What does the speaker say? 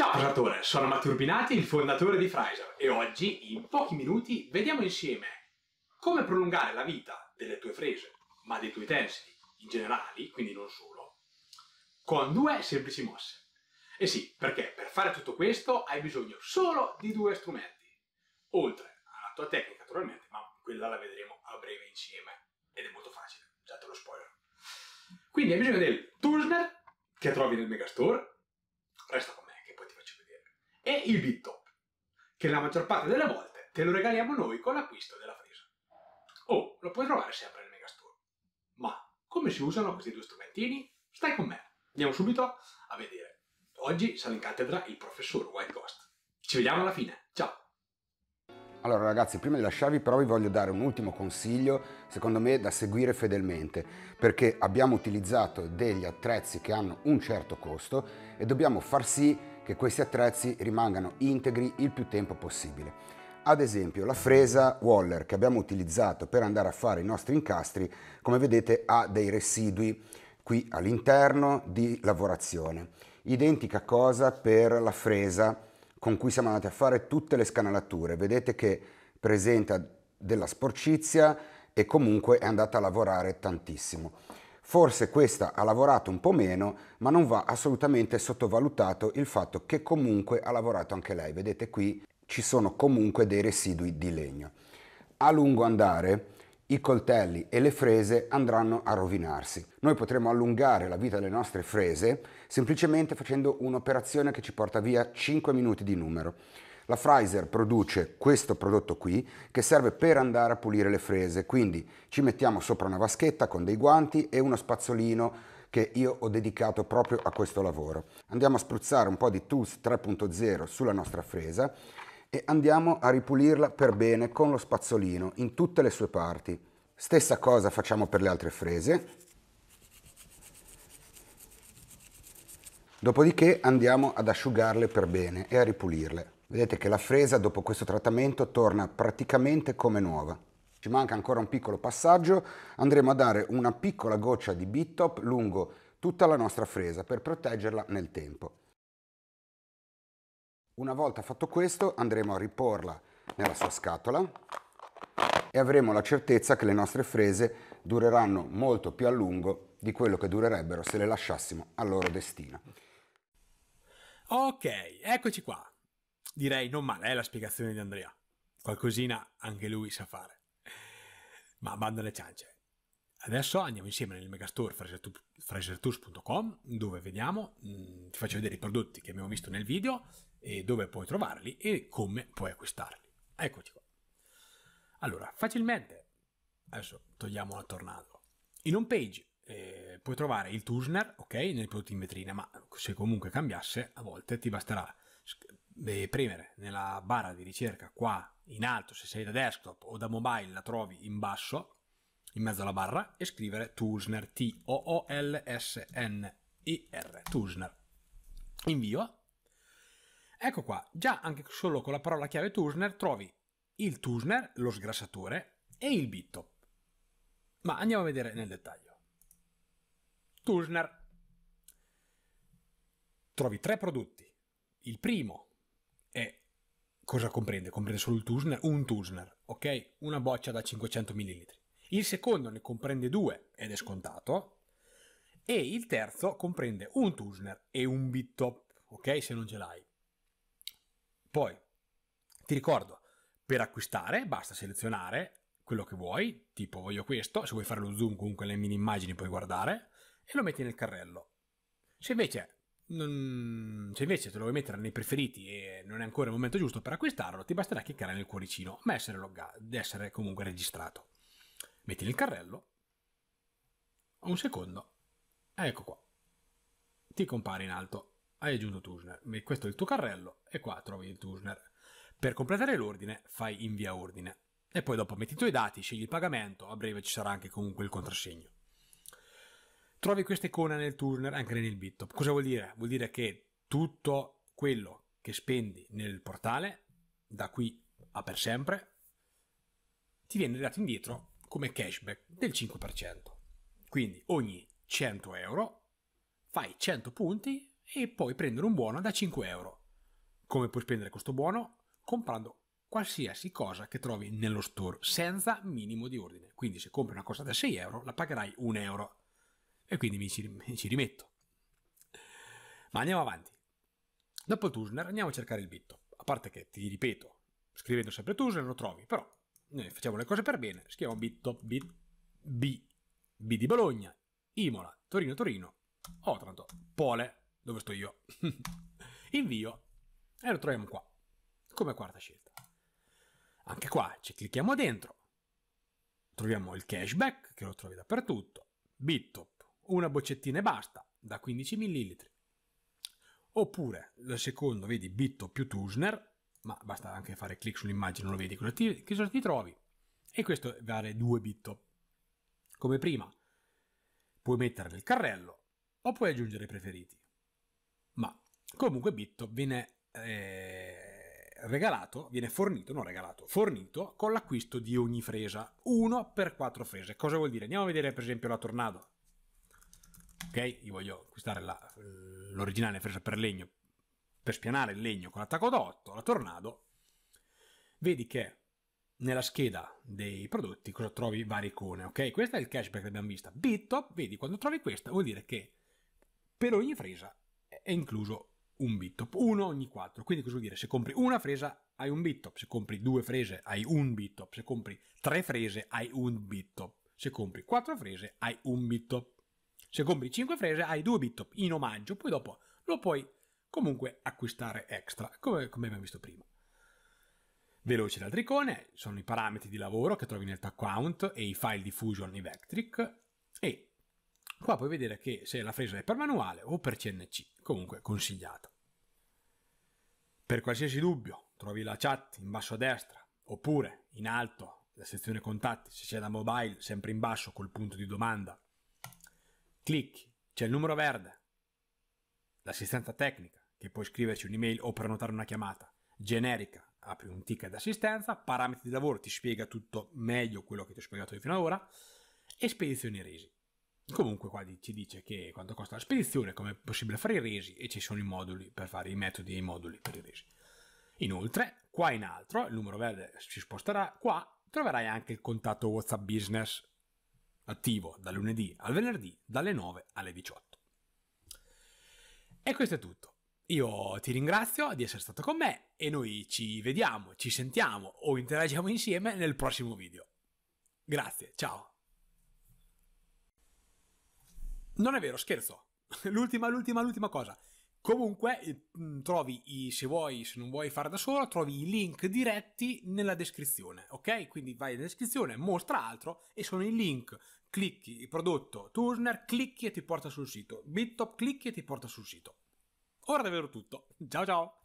Ciao Frasatore, sono Matteo Urbinati, il fondatore di Fraser e oggi, in pochi minuti, vediamo insieme come prolungare la vita delle tue frese, ma dei tuoi tessili in generale, quindi non solo, con due semplici mosse. E sì, perché per fare tutto questo hai bisogno solo di due strumenti, oltre alla tua tecnica naturalmente, ma quella la vedremo a breve insieme ed è molto facile, già te lo spoiler. Quindi hai bisogno del Tusner che trovi nel Megastore, resta con me e il bit top, che la maggior parte delle volte te lo regaliamo noi con l'acquisto della fresa. Oh, lo puoi trovare sempre nel Megastore. Ma come si usano questi due strumentini? Stai con me. Andiamo subito a vedere. Oggi sarà in cattedra il professor White Ghost. Ci vediamo alla fine. Ciao! Allora ragazzi, prima di lasciarvi però vi voglio dare un ultimo consiglio, secondo me da seguire fedelmente, perché abbiamo utilizzato degli attrezzi che hanno un certo costo e dobbiamo far sì che questi attrezzi rimangano integri il più tempo possibile. Ad esempio la fresa Waller che abbiamo utilizzato per andare a fare i nostri incastri, come vedete ha dei residui qui all'interno di lavorazione. Identica cosa per la fresa con cui siamo andati a fare tutte le scanalature. Vedete che presenta della sporcizia e comunque è andata a lavorare tantissimo. Forse questa ha lavorato un po' meno, ma non va assolutamente sottovalutato il fatto che comunque ha lavorato anche lei. Vedete qui ci sono comunque dei residui di legno. A lungo andare i coltelli e le frese andranno a rovinarsi. Noi potremo allungare la vita delle nostre frese semplicemente facendo un'operazione che ci porta via 5 minuti di numero. La Fraser produce questo prodotto qui che serve per andare a pulire le frese, quindi ci mettiamo sopra una vaschetta con dei guanti e uno spazzolino che io ho dedicato proprio a questo lavoro. Andiamo a spruzzare un po' di Tools 3.0 sulla nostra fresa e andiamo a ripulirla per bene con lo spazzolino in tutte le sue parti. Stessa cosa facciamo per le altre frese. Dopodiché andiamo ad asciugarle per bene e a ripulirle. Vedete che la fresa dopo questo trattamento torna praticamente come nuova. Ci manca ancora un piccolo passaggio, andremo a dare una piccola goccia di Bitop lungo tutta la nostra fresa per proteggerla nel tempo. Una volta fatto questo andremo a riporla nella sua scatola e avremo la certezza che le nostre frese dureranno molto più a lungo di quello che durerebbero se le lasciassimo al loro destino. Ok, eccoci qua direi non male è la spiegazione di Andrea. Qualcosina anche lui sa fare. Ma bando alle ciance. Adesso andiamo insieme nel megastore frasertours.com dove vediamo, mh, mm, ti faccio vedere i prodotti che abbiamo visto nel video e dove puoi trovarli e come puoi acquistarli. Eccoci qua. Allora, facilmente, adesso togliamo la tornado. In home page eh, puoi trovare il Tusner, ok, nei prodotti in vetrina, ma se comunque cambiasse, a volte ti basterà premere nella barra di ricerca qua in alto se sei da desktop o da mobile la trovi in basso in mezzo alla barra e scrivere Toolsner T O O L S N I R Toolsner invio ecco qua già anche solo con la parola chiave Toolsner trovi il Toolsner lo sgrassatore e il bitto ma andiamo a vedere nel dettaglio Toolsner trovi tre prodotti il primo e cosa comprende? Comprende solo il Tusner, un Tusner, ok? Una boccia da 500 ml. Il secondo ne comprende due ed è scontato. E il terzo comprende un Tusner e un Bittop, ok? Se non ce l'hai. Poi, ti ricordo, per acquistare basta selezionare quello che vuoi, tipo voglio questo, se vuoi fare lo zoom comunque le mini immagini puoi guardare, e lo metti nel carrello. Se invece se invece te lo vuoi mettere nei preferiti e non è ancora il momento giusto per acquistarlo, ti basterà cliccare nel cuoricino, ma essere, logga- essere comunque registrato. Metti nel carrello, un secondo, ecco qua. Ti compare in alto, hai aggiunto Tusner, questo è il tuo carrello e qua trovi il Tusner. Per completare l'ordine fai invia ordine e poi dopo metti i tuoi dati, scegli il pagamento, a breve ci sarà anche comunque il contrassegno trovi questa icona nel Turner anche nel Bitop. Cosa vuol dire? Vuol dire che tutto quello che spendi nel portale, da qui a per sempre, ti viene dato indietro come cashback del 5%. Quindi ogni 100 euro fai 100 punti e puoi prendere un buono da 5 euro. Come puoi spendere questo buono? Comprando qualsiasi cosa che trovi nello store senza minimo di ordine. Quindi se compri una cosa da 6 euro la pagherai 1 euro e quindi mi ci, mi ci rimetto. Ma andiamo avanti. Dopo il Tusner andiamo a cercare il bitto. A parte che, ti ripeto, scrivendo sempre Tusner lo trovi, però noi facciamo le cose per bene, scriviamo bitto, bit, B, B di Bologna, Imola, Torino, Torino, Otranto, Pole, dove sto io. Invio e lo troviamo qua, come quarta scelta. Anche qua ci clicchiamo dentro, troviamo il cashback che lo trovi dappertutto, bitto, una boccettina e basta, da 15 ml. Oppure il secondo, vedi, Bitto più Tusner, ma basta anche fare clic sull'immagine, lo vedi cosa ti, cosa ti trovi. E questo vale 2 Bitto. Come prima, puoi mettere nel carrello o puoi aggiungere i preferiti. Ma comunque Bitto viene eh, regalato, viene fornito, non regalato, fornito con l'acquisto di ogni fresa, Uno per quattro frese. Cosa vuol dire? Andiamo a vedere per esempio la Tornado. Io voglio acquistare la, eh, l'originale presa per legno, per spianare il legno con l'attacco d'otto, la Tornado, vedi che nella scheda dei prodotti cosa trovi varie icone, ok? Questo è il cashback che abbiamo visto. Bitop, vedi, quando trovi questa vuol dire che per ogni fresa è incluso un bitop, uno ogni quattro. Quindi cosa vuol dire? Se compri una fresa hai un bitop, se compri due frese hai un bitop, se compri tre frese hai un bitop, se compri quattro frese hai un bitop. Se compri 5 frese hai 2 bitop in omaggio, poi dopo lo puoi comunque acquistare extra, come, come abbiamo visto prima. Veloce dal tricone, sono i parametri di lavoro che trovi nel account e i file di Fusion i Vectric e qua puoi vedere che se la fresa è per manuale o per CNC, comunque consigliata. Per qualsiasi dubbio trovi la chat in basso a destra oppure in alto la sezione contatti se c'è da mobile sempre in basso col punto di domanda clic, c'è il numero verde. L'assistenza tecnica, che puoi scriverci un'email o prenotare una chiamata generica, apri un ticket d'assistenza, parametri di lavoro, ti spiega tutto meglio quello che ti ho spiegato io fino ad ora, e spedizioni resi. Comunque qua ci dice che quanto costa la spedizione, come è possibile fare i resi e ci sono i moduli per fare i metodi e i moduli per i resi. Inoltre, qua in altro, il numero verde si sposterà, qua troverai anche il contatto WhatsApp Business attivo da lunedì al venerdì dalle 9 alle 18. E questo è tutto. Io ti ringrazio di essere stato con me e noi ci vediamo, ci sentiamo o interagiamo insieme nel prossimo video. Grazie, ciao. Non è vero, scherzo. L'ultima, l'ultima, l'ultima cosa. Comunque eh, mm, trovi, i, se vuoi, se non vuoi fare da sola, trovi i link diretti nella descrizione, ok? Quindi vai nella descrizione, mostra altro e sono i link. Clicchi il prodotto Turner, clicchi e ti porta sul sito. BitTop, clicchi e ti porta sul sito. Ora davvero tutto. Ciao ciao!